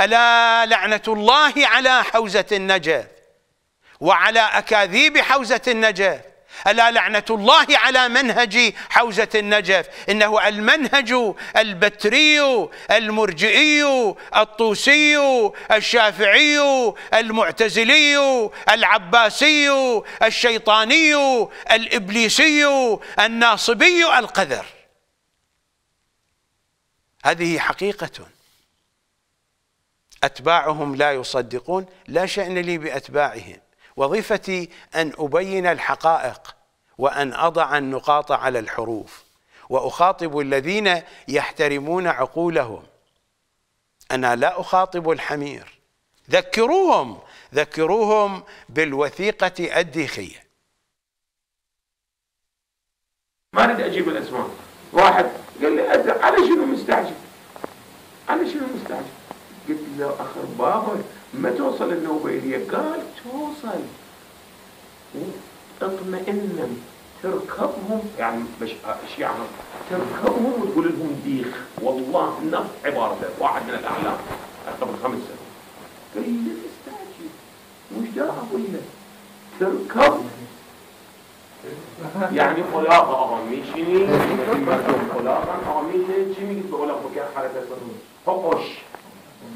ألا لعنة الله على حوزة النجف وعلى أكاذيب حوزة النجف ألا لعنة الله على منهج حوزة النجف إنه المنهج البتري المرجئي الطوسي الشافعي المعتزلي العباسي الشيطاني الإبليسي الناصبي القذر هذه حقيقة أتباعهم لا يصدقون لا شأن لي بأتباعهم وظيفتي أن أبين الحقائق وأن أضع النقاط على الحروف وأخاطب الذين يحترمون عقولهم أنا لا أخاطب الحمير ذكروهم ذكروهم بالوثيقة الديخية ما اريد اجيب الاسماء واحد قال لي على شنو مستعجل على شنو مستعجل قلت له اخر بابا ما توصل النوبه الي قال توصل اطمئن تركبهم يعني مش يعني تركبهم وتقول لهم ديخ والله نفس عبارته واحد من الاعلام قبل خمس سنوات قال لي لا تستعجل مش ده اقول لك تركب يعني خلاقة آميشنی مردم خلاقا آمیشه چی میگید به خلاقه حرکت کنید؟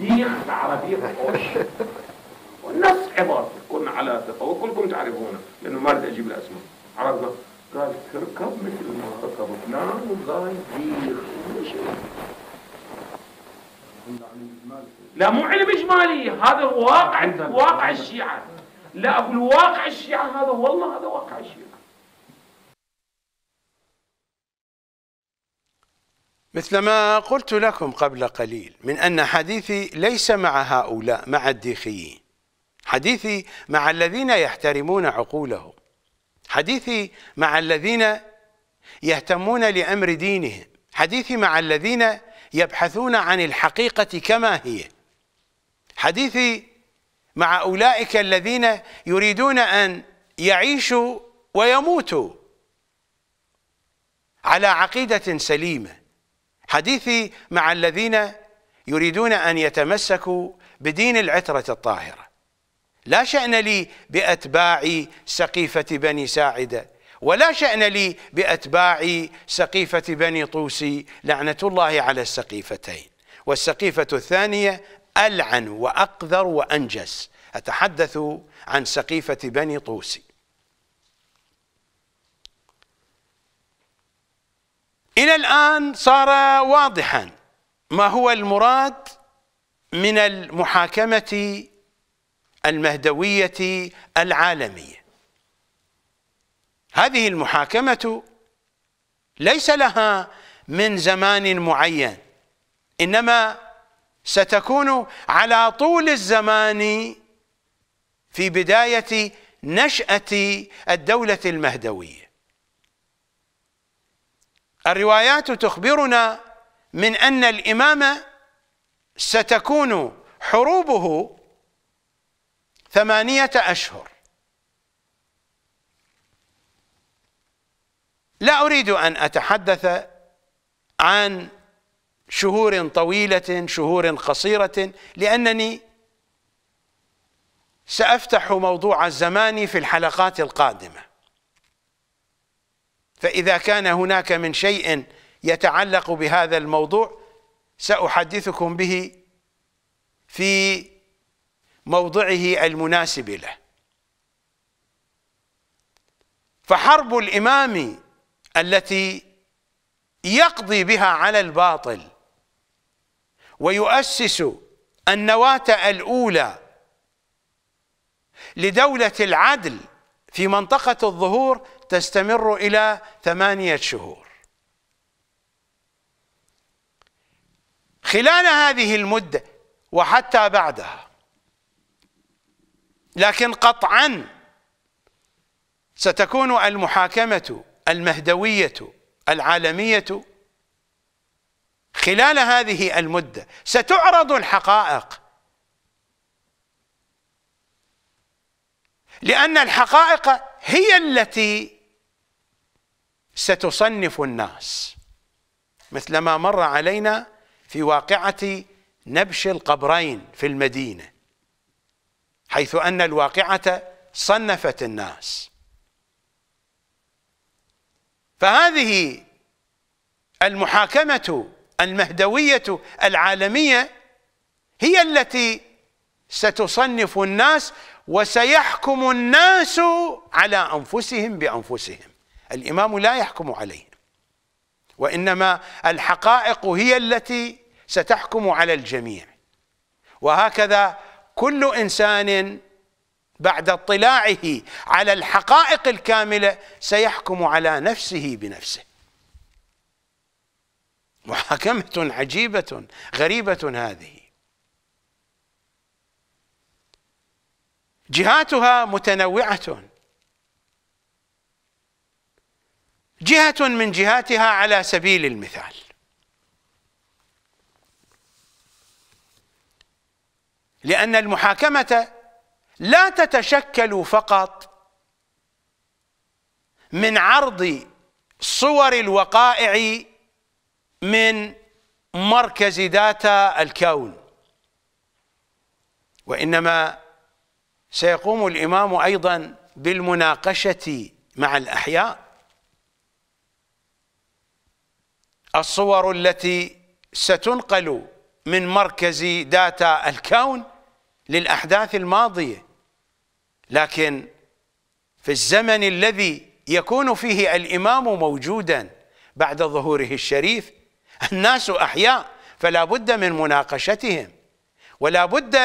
ديخ على بيخ والناس والنص عبارة كن على ثقة وكلكم تعرفونه لأنه ما أريد أجيب الأسماء عرفنا قال تركب مثل ما ركب فلان ديخ بيخ لا مو علم إجمالي هذا واقع واقع الشيعة لا أقول واقع الشيعة هذا والله هذا واقع الشيعة مثل ما قلت لكم قبل قليل من أن حديثي ليس مع هؤلاء مع الديخيين حديثي مع الذين يحترمون عقولهم حديثي مع الذين يهتمون لأمر دينهم حديثي مع الذين يبحثون عن الحقيقة كما هي حديثي مع أولئك الذين يريدون أن يعيشوا ويموتوا على عقيدة سليمة حديثي مع الذين يريدون ان يتمسكوا بدين العتره الطاهره لا شان لي باتباع سقيفه بني ساعده ولا شان لي باتباع سقيفه بني طوسي لعنه الله على السقيفتين والسقيفه الثانيه العن واقذر وانجس اتحدث عن سقيفه بني طوسي إلى الآن صار واضحا ما هو المراد من المحاكمة المهدوية العالمية هذه المحاكمة ليس لها من زمان معين إنما ستكون على طول الزمان في بداية نشأة الدولة المهدوية الروايات تخبرنا من أن الإمام ستكون حروبه ثمانية أشهر لا أريد أن أتحدث عن شهور طويلة شهور قصيرة لأنني سأفتح موضوع الزمان في الحلقات القادمة فإذا كان هناك من شيء يتعلق بهذا الموضوع سأحدثكم به في موضعه المناسب له فحرب الإمام التي يقضي بها على الباطل ويؤسس النواة الأولى لدولة العدل في منطقة الظهور تستمر إلى ثمانية شهور خلال هذه المدة وحتى بعدها لكن قطعا ستكون المحاكمة المهدوية العالمية خلال هذه المدة ستعرض الحقائق لأن الحقائق هي التي ستصنف الناس مثلما مر علينا في واقعة نبش القبرين في المدينة حيث أن الواقعة صنفت الناس فهذه المحاكمة المهدوية العالمية هي التي ستصنف الناس وسيحكم الناس على أنفسهم بأنفسهم الإمام لا يحكم عليه وإنما الحقائق هي التي ستحكم على الجميع وهكذا كل إنسان بعد اطلاعه على الحقائق الكاملة سيحكم على نفسه بنفسه محاكمة عجيبة غريبة هذه جهاتها متنوعة جهة من جهاتها على سبيل المثال لأن المحاكمة لا تتشكل فقط من عرض صور الوقائع من مركز داتا الكون وإنما سيقوم الإمام أيضا بالمناقشة مع الأحياء الصور التي ستنقل من مركز داتا الكون للأحداث الماضية لكن في الزمن الذي يكون فيه الإمام موجودا بعد ظهوره الشريف الناس أحياء فلا بد من مناقشتهم ولا بد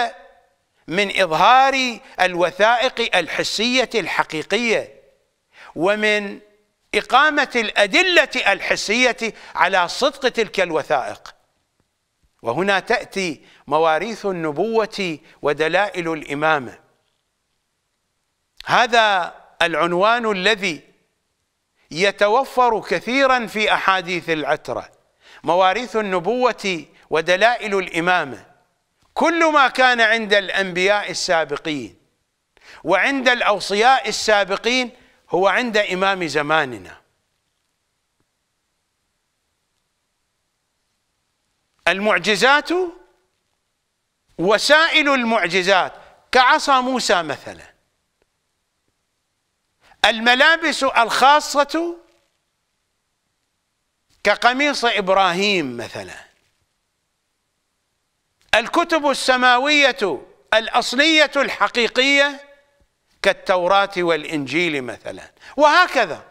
من إظهار الوثائق الحسية الحقيقية ومن إقامة الأدلة الحسية على صدق تلك الوثائق وهنا تأتي مواريث النبوة ودلائل الإمامة هذا العنوان الذي يتوفر كثيرا في أحاديث العترة مواريث النبوة ودلائل الإمامة كل ما كان عند الأنبياء السابقين وعند الأوصياء السابقين هو عند إمام زماننا المعجزات وسائل المعجزات كعصا موسى مثلا الملابس الخاصة كقميص إبراهيم مثلا الكتب السماوية الأصلية الحقيقية كالتوراة والإنجيل مثلا وهكذا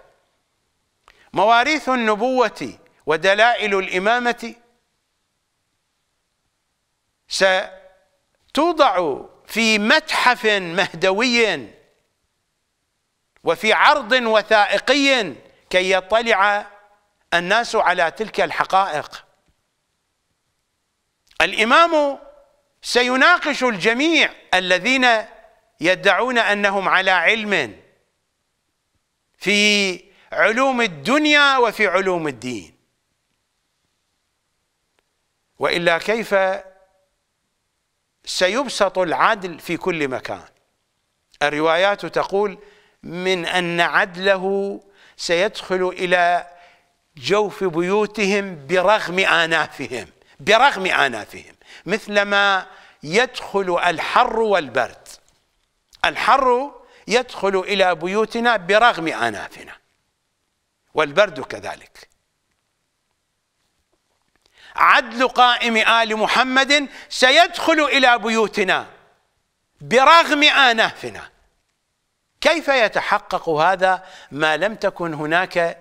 مواريث النبوة ودلائل الإمامة ستوضع في متحف مهدوي وفي عرض وثائقي كي يطلع الناس على تلك الحقائق الإمام سيناقش الجميع الذين يدعون انهم على علم في علوم الدنيا وفي علوم الدين والا كيف سيبسط العدل في كل مكان الروايات تقول من ان عدله سيدخل الى جوف بيوتهم برغم انافهم برغم انافهم مثلما يدخل الحر والبرد الحر يدخل إلى بيوتنا برغم أنافنا والبرد كذلك عدل قائم آل محمد سيدخل إلى بيوتنا برغم آنافنا كيف يتحقق هذا ما لم تكن هناك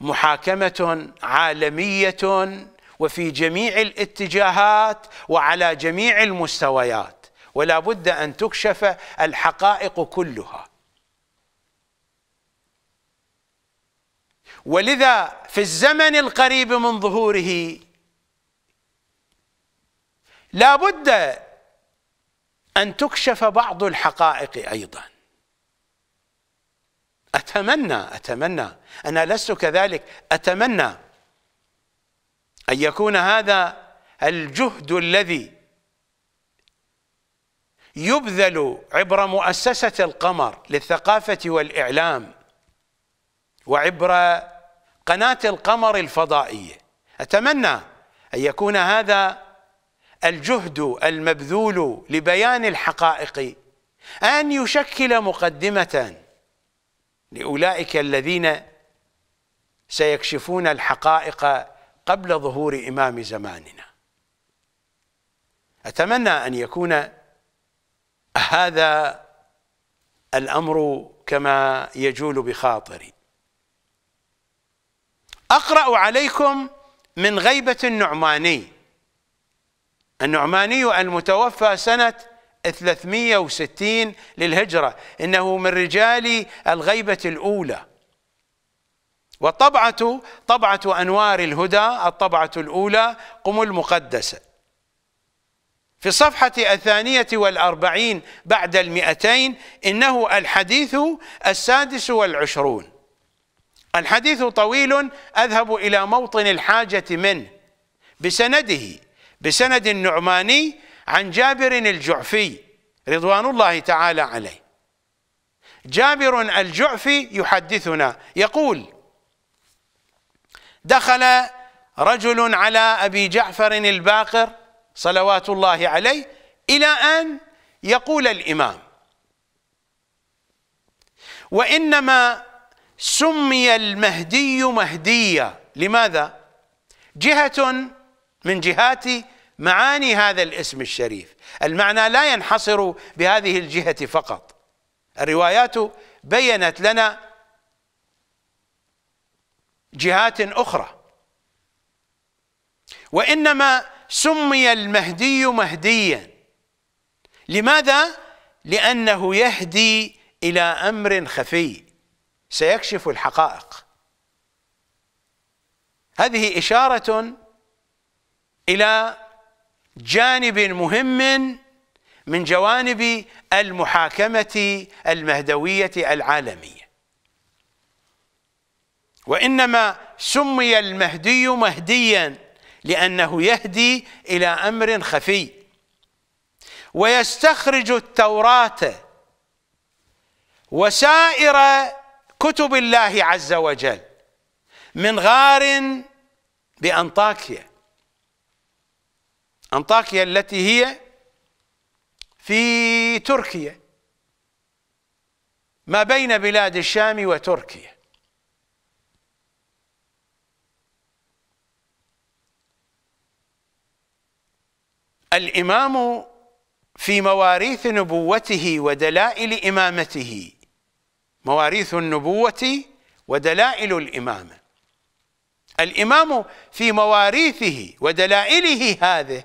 محاكمة عالمية وفي جميع الاتجاهات وعلى جميع المستويات ولا بد أن تكشف الحقائق كلها ولذا في الزمن القريب من ظهوره لا بد أن تكشف بعض الحقائق أيضا أتمنى أتمنى أنا لست كذلك أتمنى أن يكون هذا الجهد الذي يبذل عبر مؤسسة القمر للثقافة والإعلام وعبر قناة القمر الفضائية أتمنى أن يكون هذا الجهد المبذول لبيان الحقائق أن يشكل مقدمة لأولئك الذين سيكشفون الحقائق قبل ظهور إمام زماننا أتمنى أن يكون هذا الامر كما يجول بخاطري اقرا عليكم من غيبه النعماني النعماني المتوفى سنه 360 للهجره انه من رجال الغيبه الاولى والطبعه طبعه انوار الهدى الطبعه الاولى قم المقدسه في الصفحة الثانية والأربعين بعد المئتين إنه الحديث السادس والعشرون الحديث طويل أذهب إلى موطن الحاجة منه بسنده بسند النعماني عن جابر الجعفي رضوان الله تعالى عليه جابر الجعفي يحدثنا يقول دخل رجل على أبي جعفر الباقر صلوات الله عليه إلى أن يقول الإمام وإنما سمي المهدي مهديا لماذا؟ جهة من جهات معاني هذا الاسم الشريف المعنى لا ينحصر بهذه الجهة فقط الروايات بينت لنا جهات أخرى وإنما سمي المهدي مهديا لماذا؟ لأنه يهدي إلى أمر خفي سيكشف الحقائق هذه إشارة إلى جانب مهم من جوانب المحاكمة المهدوية العالمية وإنما سمي المهدي مهدياً لأنه يهدي إلى أمر خفي ويستخرج التوراة وسائر كتب الله عز وجل من غار بأنطاكيا أنطاكيا التي هي في تركيا ما بين بلاد الشام وتركيا الامام في مواريث نبوته ودلائل امامته مواريث النبوه ودلائل الامامه الامام في مواريثه ودلائله هذه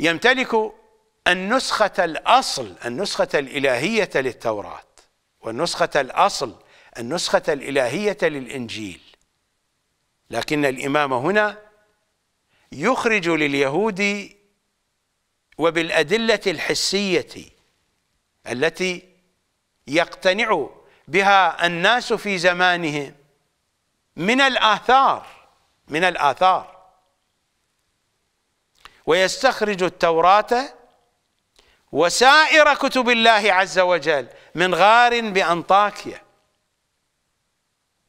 يمتلك النسخه الاصل النسخه الالهيه للتوراه والنسخه الاصل النسخه الالهيه للانجيل لكن الإمام هنا يخرج لليهود وبالأدلة الحسية التي يقتنع بها الناس في زمانهم من الآثار من الآثار ويستخرج التوراة وسائر كتب الله عز وجل من غار بأنطاكية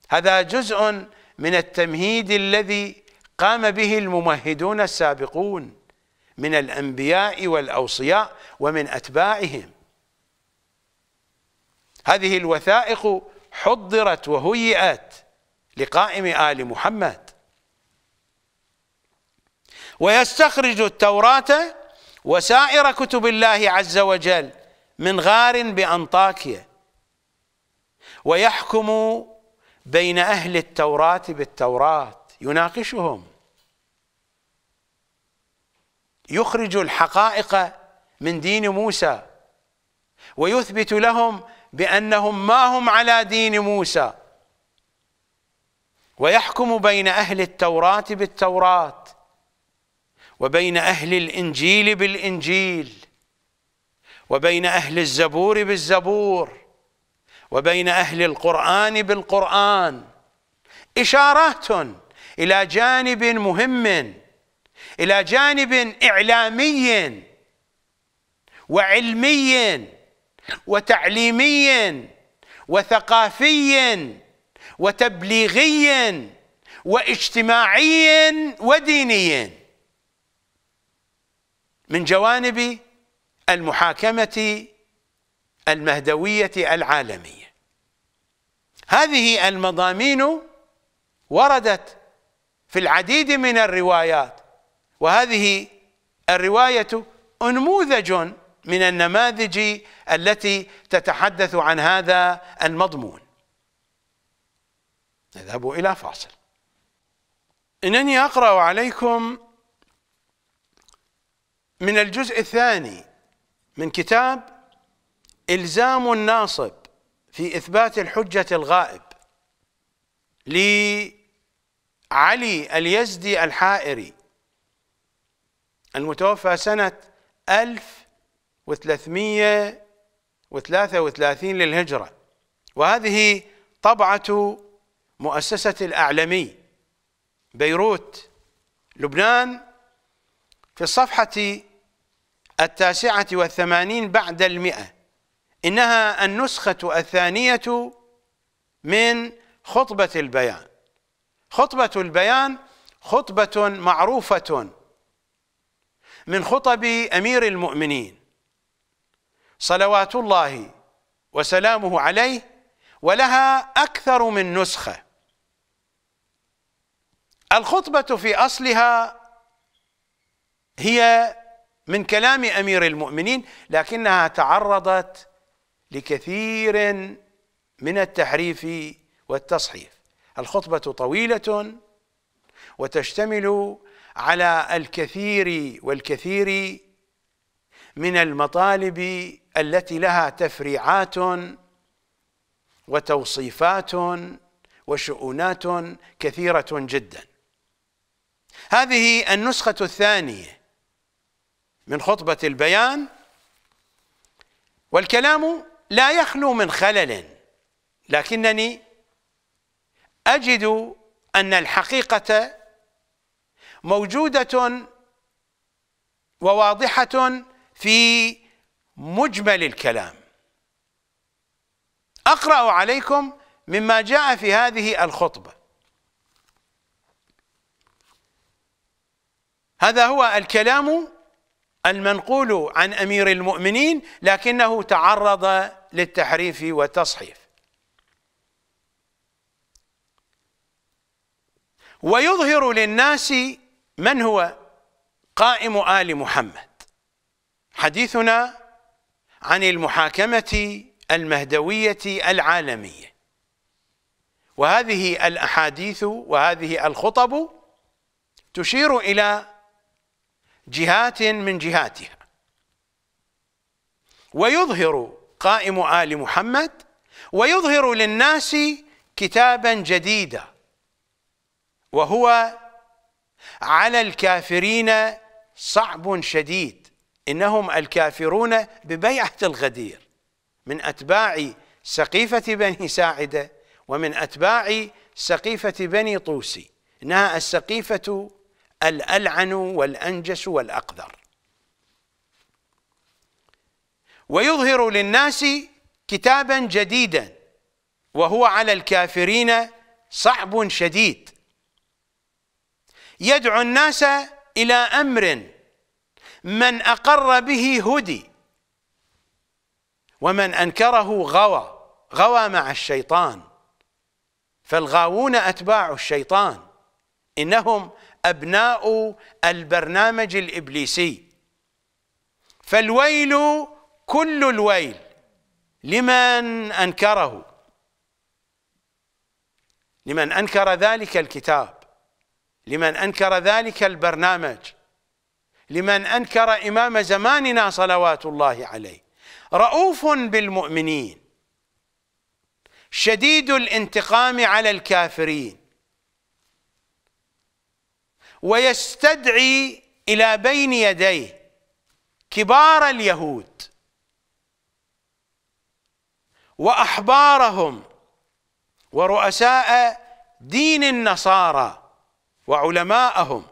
هذا جزء من التمهيد الذي قام به الممهدون السابقون من الأنبياء والأوصياء ومن أتباعهم هذه الوثائق حضرت وهيئت لقائم آل محمد ويستخرج التوراة وسائر كتب الله عز وجل من غار بأنطاكية ويحكم بين أهل التوراة بالتوراة يناقشهم يخرج الحقائق من دين موسى ويثبت لهم بأنهم ما هم على دين موسى ويحكم بين أهل التوراة بالتوراة وبين أهل الإنجيل بالإنجيل وبين أهل الزبور بالزبور وبين أهل القرآن بالقرآن إشارات إلى جانب مهم إلى جانب إعلامي وعلمي وتعليمي وثقافي وتبليغي واجتماعي وديني من جوانب المحاكمه المهدوية العالمية هذه المضامين وردت في العديد من الروايات وهذه الرواية أنموذج من النماذج التي تتحدث عن هذا المضمون نذهب إلى فاصل إنني أقرأ عليكم من الجزء الثاني من كتاب إلزام الناصب في إثبات الحجة الغائب لعلي اليزدي الحائري المتوفى سنة 1333 للهجرة وهذه طبعة مؤسسة الأعلمي بيروت لبنان في الصفحة التاسعة والثمانين بعد المئة انها النسخه الثانيه من خطبه البيان خطبه البيان خطبه معروفه من خطب امير المؤمنين صلوات الله وسلامه عليه ولها اكثر من نسخه الخطبه في اصلها هي من كلام امير المؤمنين لكنها تعرضت لكثير من التحريف والتصحيف الخطبة طويلة وتشتمل على الكثير والكثير من المطالب التي لها تفريعات وتوصيفات وشؤونات كثيرة جدا هذه النسخة الثانية من خطبة البيان والكلام لا يخلو من خلل لكنني أجد أن الحقيقة موجودة وواضحة في مجمل الكلام أقرأ عليكم مما جاء في هذه الخطبة هذا هو الكلام المنقول عن امير المؤمنين لكنه تعرض للتحريف والتصحيف ويظهر للناس من هو قائم ال محمد حديثنا عن المحاكمه المهدويه العالميه وهذه الاحاديث وهذه الخطب تشير الى جهات من جهاتها ويظهر قائم آل محمد ويظهر للناس كتابا جديدا وهو على الكافرين صعب شديد إنهم الكافرون ببيعة الغدير من أتباع سقيفة بني ساعدة ومن أتباع سقيفة بني طوسي إنها السقيفة الألعن والأنجس والأقذر ويظهر للناس كتابا جديدا وهو على الكافرين صعب شديد يدعو الناس إلى أمر من أقر به هدي ومن أنكره غوى غوى مع الشيطان فالغاوون أتباع الشيطان إنهم أبناء البرنامج الإبليسي فالويل كل الويل لمن أنكره لمن أنكر ذلك الكتاب لمن أنكر ذلك البرنامج لمن أنكر إمام زماننا صلوات الله عليه رؤوف بالمؤمنين شديد الانتقام على الكافرين ويستدعي إلى بين يديه كبار اليهود وأحبارهم ورؤساء دين النصارى وعلماءهم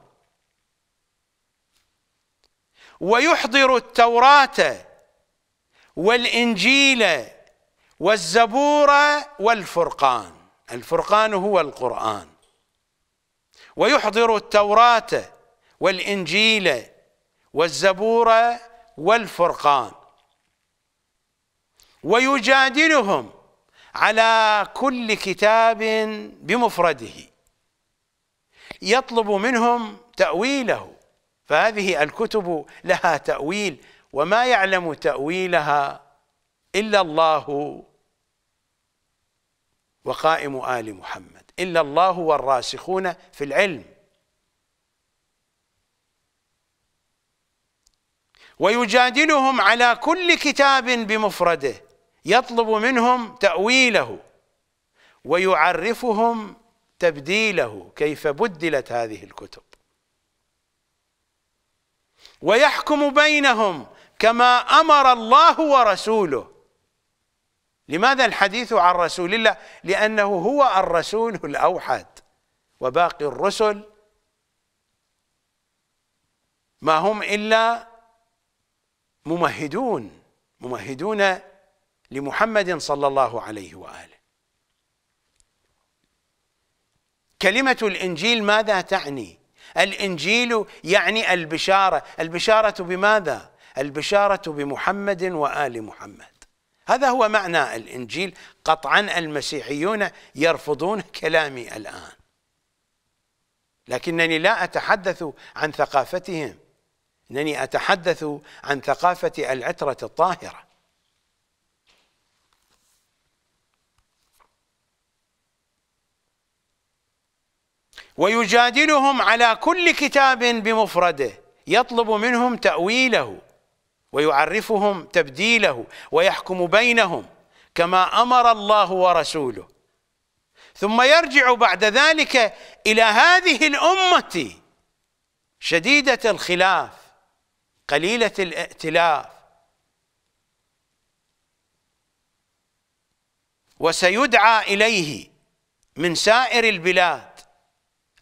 ويحضر التوراة والإنجيل والزبور والفرقان الفرقان هو القرآن ويحضر التوراة والإنجيل والزبور والفرقان ويجادلهم على كل كتاب بمفرده يطلب منهم تأويله فهذه الكتب لها تأويل وما يعلم تأويلها إلا الله وقائم آل محمد إلا الله والراسخون في العلم ويجادلهم على كل كتاب بمفرده يطلب منهم تأويله ويعرفهم تبديله كيف بدلت هذه الكتب ويحكم بينهم كما أمر الله ورسوله لماذا الحديث عن رسول الله لأنه هو الرسول الأوحد وباقي الرسل ما هم إلا ممهدون ممهدون لمحمد صلى الله عليه وآله كلمة الإنجيل ماذا تعني؟ الإنجيل يعني البشارة البشارة بماذا؟ البشارة بمحمد وآل محمد هذا هو معنى الإنجيل قطعا المسيحيون يرفضون كلامي الآن لكنني لا أتحدث عن ثقافتهم إنني أتحدث عن ثقافة العترة الطاهرة ويجادلهم على كل كتاب بمفرده يطلب منهم تأويله ويعرفهم تبديله ويحكم بينهم كما امر الله ورسوله ثم يرجع بعد ذلك الى هذه الامه شديده الخلاف قليله الائتلاف وسيدعى اليه من سائر البلاد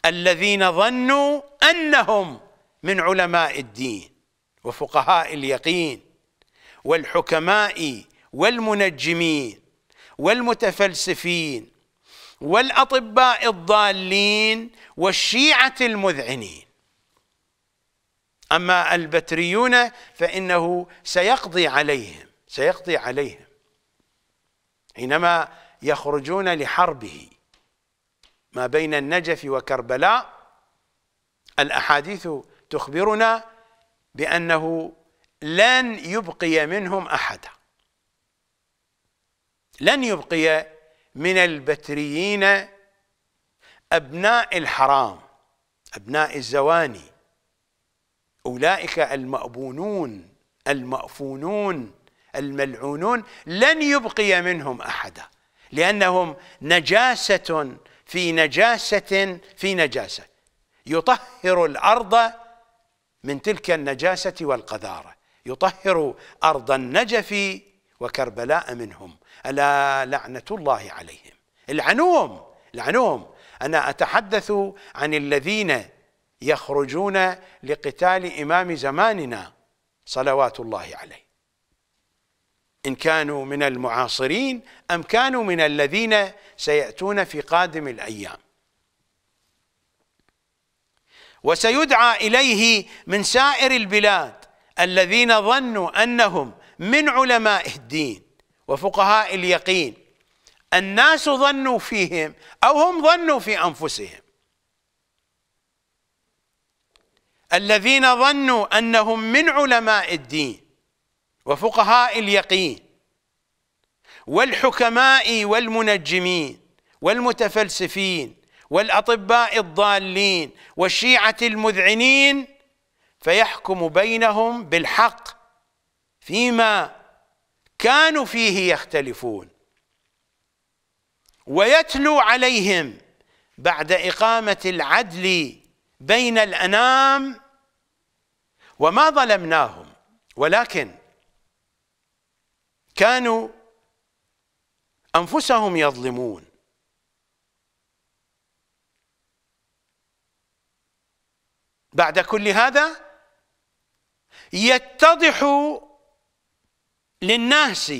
الذين ظنوا انهم من علماء الدين وفقهاء اليقين والحكماء والمنجمين والمتفلسفين والاطباء الضالين والشيعه المذعنين اما البتريون فانه سيقضي عليهم سيقضي عليهم حينما يخرجون لحربه ما بين النجف وكربلاء الاحاديث تخبرنا بأنه لن يبقي منهم أحدا لن يبقي من البتريين أبناء الحرام أبناء الزواني أولئك المأبونون المأفونون الملعونون لن يبقي منهم أحدا لأنهم نجاسة في نجاسة في نجاسة يطهر الأرض من تلك النجاسة والقذارة يطهر أرض النجف وكربلاء منهم ألا لعنة الله عليهم العنوهم العنوهم أنا أتحدث عن الذين يخرجون لقتال إمام زماننا صلوات الله عليه إن كانوا من المعاصرين أم كانوا من الذين سيأتون في قادم الأيام وسيدعى إليه من سائر البلاد الذين ظنوا أنهم من علماء الدين وفقهاء اليقين الناس ظنوا فيهم أو هم ظنوا في أنفسهم الذين ظنوا أنهم من علماء الدين وفقهاء اليقين والحكماء والمنجمين والمتفلسفين والاطباء الضالين والشيعه المذعنين فيحكم بينهم بالحق فيما كانوا فيه يختلفون ويتلو عليهم بعد اقامه العدل بين الانام وما ظلمناهم ولكن كانوا انفسهم يظلمون بعد كل هذا يتضح للناس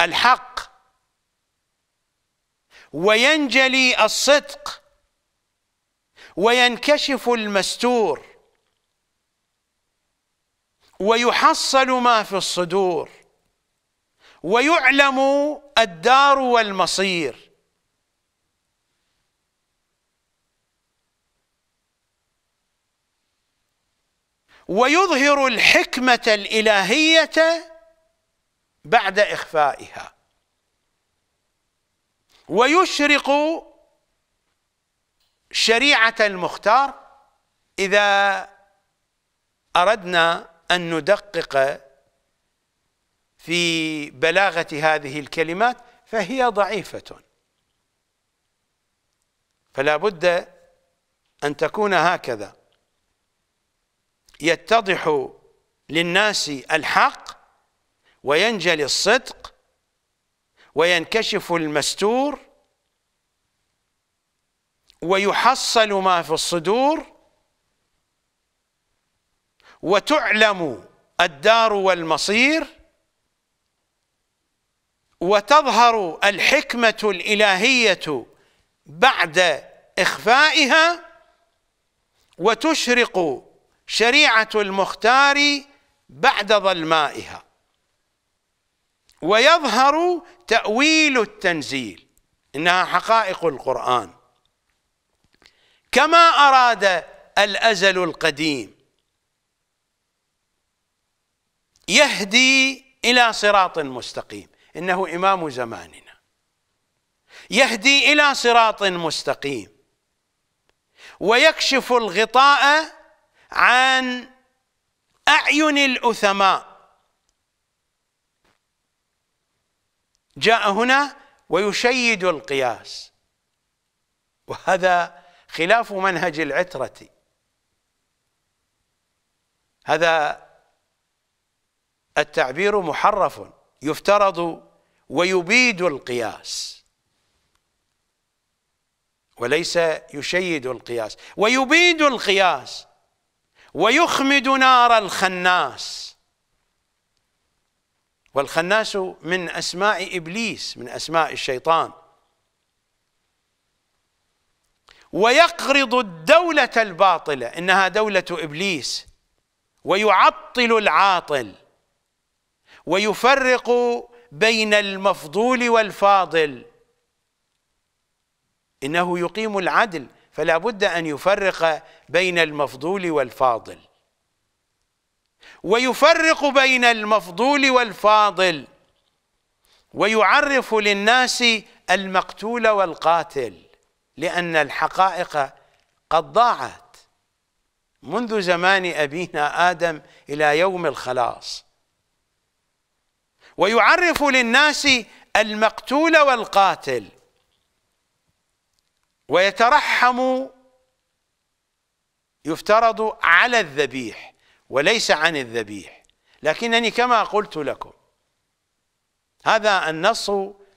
الحق وينجلي الصدق وينكشف المستور ويحصل ما في الصدور ويعلم الدار والمصير ويظهر الحكمة الإلهية بعد إخفائها ويشرق شريعة المختار إذا أردنا أن ندقق في بلاغة هذه الكلمات فهي ضعيفة فلا بد أن تكون هكذا يتضح للناس الحق وينجلي الصدق وينكشف المستور ويحصل ما في الصدور وتعلم الدار والمصير وتظهر الحكمة الإلهية بعد إخفائها وتشرق شريعة المختار بعد ظلمائها ويظهر تأويل التنزيل إنها حقائق القرآن كما أراد الأزل القديم يهدي إلى صراط مستقيم إنه إمام زماننا يهدي إلى صراط مستقيم ويكشف الغطاء عن أعين الأثماء جاء هنا ويشيد القياس وهذا خلاف منهج العترة هذا التعبير محرف يفترض ويبيد القياس وليس يشيد القياس ويبيد القياس ويخمد نار الخناس والخناس من أسماء إبليس من أسماء الشيطان ويقرض الدولة الباطلة إنها دولة إبليس ويعطل العاطل ويفرق بين المفضول والفاضل إنه يقيم العدل فلا بد أن يفرق بين المفضول والفاضل ويفرق بين المفضول والفاضل ويعرف للناس المقتول والقاتل لأن الحقائق قد ضاعت منذ زمان أبينا آدم إلى يوم الخلاص ويعرف للناس المقتول والقاتل ويترحم يفترض على الذبيح وليس عن الذبيح لكنني كما قلت لكم هذا النص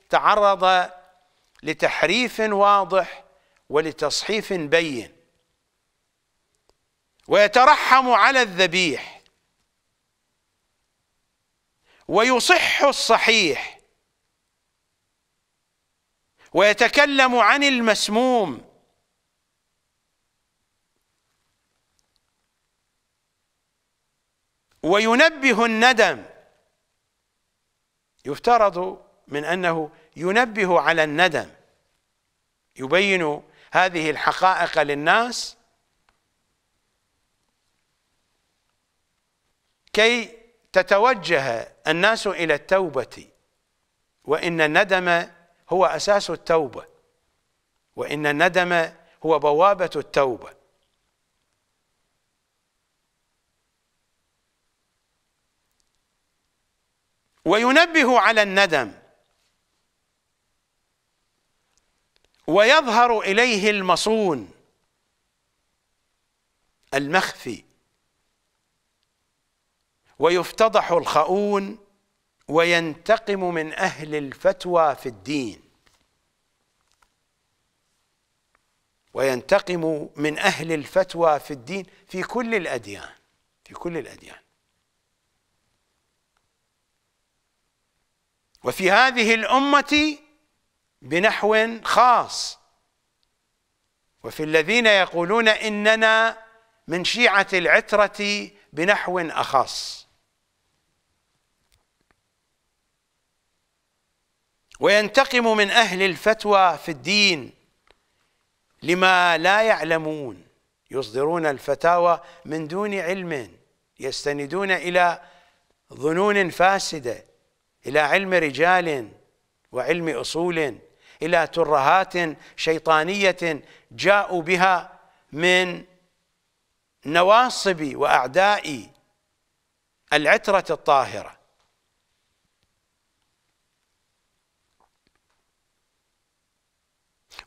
تعرض لتحريف واضح ولتصحيف بين ويترحم على الذبيح ويصح الصحيح ويتكلم عن المسموم وينبه الندم يفترض من أنه ينبه على الندم يبين هذه الحقائق للناس كي تتوجه الناس إلى التوبة وإن الندم هو أساس التوبة وإن الندم هو بوابة التوبة وينبه على الندم ويظهر إليه المصون المخفي ويفتضح الخؤون وينتقم من أهل الفتوى في الدين وينتقم من أهل الفتوى في الدين في كل الأديان في كل الأديان وفي هذه الأمة بنحو خاص وفي الذين يقولون إننا من شيعة العترة بنحو أخص وينتقم من أهل الفتوى في الدين لما لا يعلمون يصدرون الفتاوى من دون علم يستندون إلى ظنون فاسدة إلى علم رجال وعلم أصول إلى ترهات شيطانية جاءوا بها من نواصب وأعداء العترة الطاهرة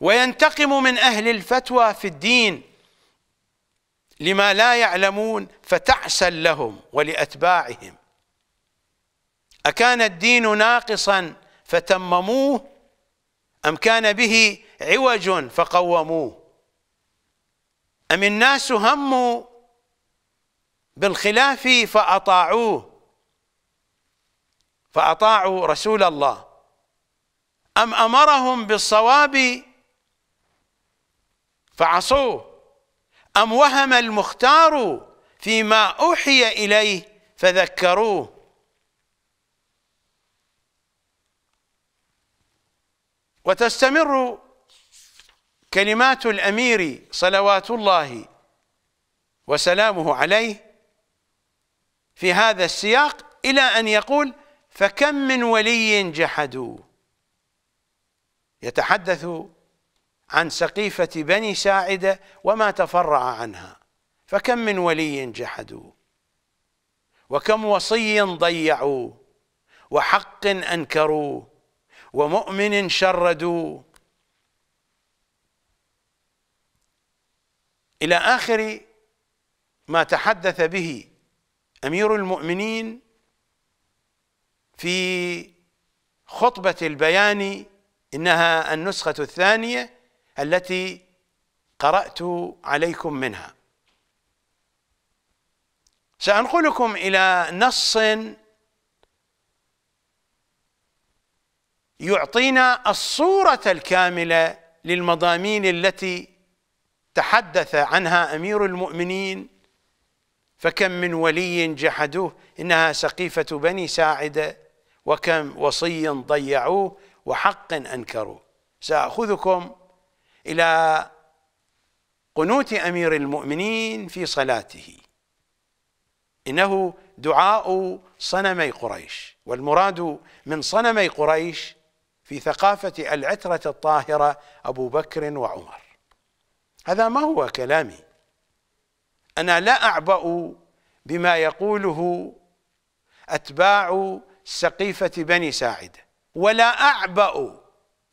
وينتقم من أهل الفتوى في الدين لما لا يعلمون فتعسا لهم ولأتباعهم أكان الدين ناقصا فتمموه أم كان به عوج فقوموه أم الناس هموا بالخلاف فأطاعوه فأطاعوا رسول الله أم أمرهم بالصواب فعصوه أم وهم المختار فيما أوحي إليه فذكروه وتستمر كلمات الأمير صلوات الله وسلامه عليه في هذا السياق إلى أن يقول فكم من ولي جحدوا يتحدث عن سقيفة بني ساعدة وما تفرع عنها فكم من ولي جحدوا وكم وصي ضيعوا وحق أنكروا ومؤمن شردوا إلى آخر ما تحدث به أمير المؤمنين في خطبة البيان إنها النسخة الثانية التي قرأت عليكم منها سأنقلكم إلى نص يعطينا الصورة الكاملة للمضامين التي تحدث عنها أمير المؤمنين فكم من ولي جحدوه إنها سقيفة بني ساعدة وكم وصي ضيعوه وحق أنكروه سأخذكم إلى قنوت أمير المؤمنين في صلاته إنه دعاء صنمي قريش والمراد من صنمي قريش في ثقافة العترة الطاهرة أبو بكر وعمر هذا ما هو كلامي أنا لا أعبأ بما يقوله أتباع سقيفة بني ساعدة ولا أعبأ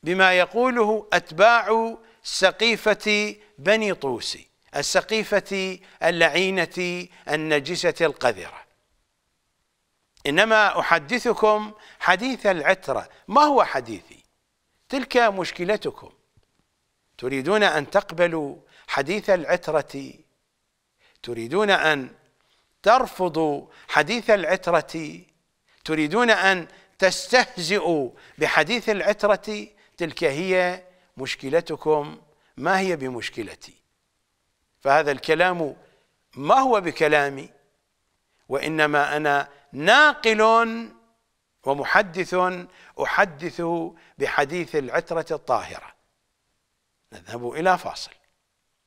بما يقوله أتباع سقيفة بني طوسي السقيفة اللعينة النجسة القذرة إنما أحدثكم حديث العترة ما هو حديثي تلك مشكلتكم تريدون أن تقبلوا حديث العترة تريدون أن ترفضوا حديث العترة تريدون أن تستهزئوا بحديث العترة تلك هي مشكلتكم ما هي بمشكلتي فهذا الكلام ما هو بكلامي وإنما أنا ناقل ومحدث أحدث بحديث العترة الطاهرة نذهب إلى فاصل